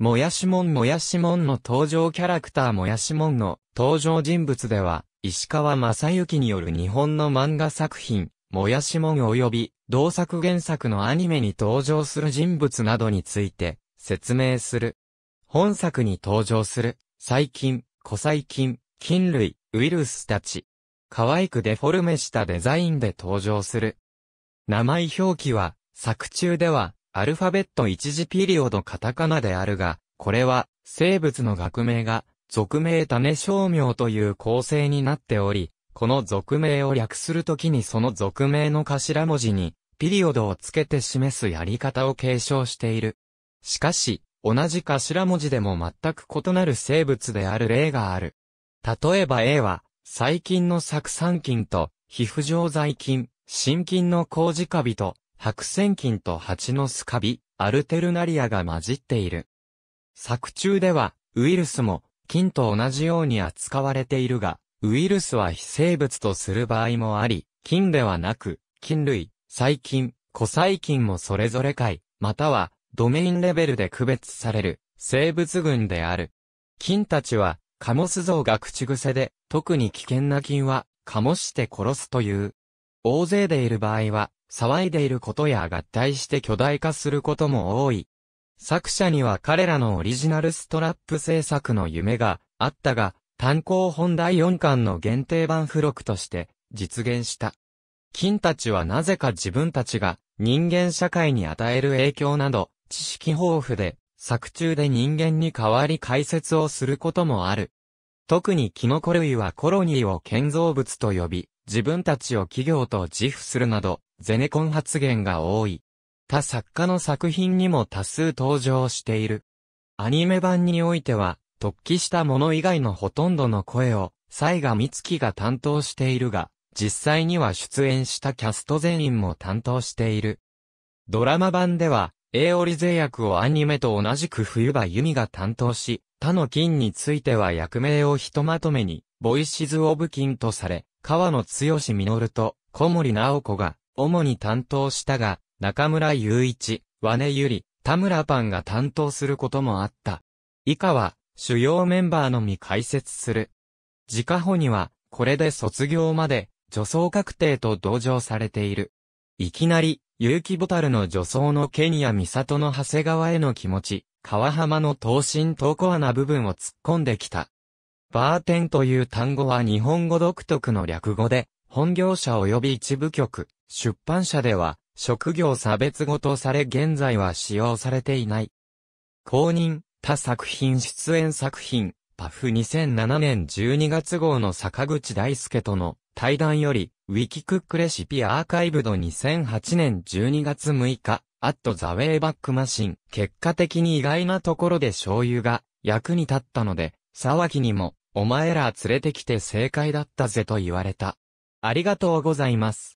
もやしもんもやしもんの登場キャラクターもやしもんの登場人物では、石川正幸による日本の漫画作品、もやしもん及び、同作原作のアニメに登場する人物などについて、説明する。本作に登場する、細菌、古細菌、菌類、ウイルスたち。可愛くデフォルメしたデザインで登場する。名前表記は、作中では、アルファベット一時ピリオドカタカナであるが、これは、生物の学名が、俗名種商名という構成になっており、この俗名を略するときにその俗名の頭文字に、ピリオドをつけて示すやり方を継承している。しかし、同じ頭文字でも全く異なる生物である例がある。例えば A は、細菌の酢酸菌と、皮膚状細菌、心菌の麹カビと、白仙菌と蜂のスカビ、アルテルナリアが混じっている。作中では、ウイルスも、菌と同じように扱われているが、ウイルスは非生物とする場合もあり、菌ではなく、菌類、細菌、古細菌もそれぞれ解、または、ドメインレベルで区別される、生物群である。菌たちは、カモス像が口癖で、特に危険な菌は、カモして殺すという。大勢でいる場合は、騒いでいることや合体して巨大化することも多い。作者には彼らのオリジナルストラップ制作の夢があったが、単行本第4巻の限定版付録として実現した。金たちはなぜか自分たちが人間社会に与える影響など、知識豊富で、作中で人間に代わり解説をすることもある。特にキノコ類はコロニーを建造物と呼び、自分たちを企業と自負するなど、ゼネコン発言が多い。他作家の作品にも多数登場している。アニメ版においては、突起したもの以外のほとんどの声を、西賀美月が担当しているが、実際には出演したキャスト全員も担当している。ドラマ版では、エーオリゼ役をアニメと同じく冬場由美が担当し、他の金については役名をひとまとめに、ボイシズ・オブ・キンとされ、川野剛実と小森直子が主に担当したが、中村雄一、和根ゆり、田村パンが担当することもあった。以下は、主要メンバーのみ解説する。自家保には、これで卒業まで、女装確定と同情されている。いきなり、結城ボタルの女装のケニア美里の長谷川への気持ち、川浜の等身東コアな部分を突っ込んできた。バーテンという単語は日本語独特の略語で、本業者及び一部局、出版社では、職業差別語とされ現在は使用されていない。公認、他作品出演作品、パフ2007年12月号の坂口大輔との対談より、ウィキクックレシピアーカイブド2008年12月6日、アットザウェイバックマシン。結果的に意外なところで醤油が役に立ったので、沢木にも、お前ら連れてきて正解だったぜと言われた。ありがとうございます。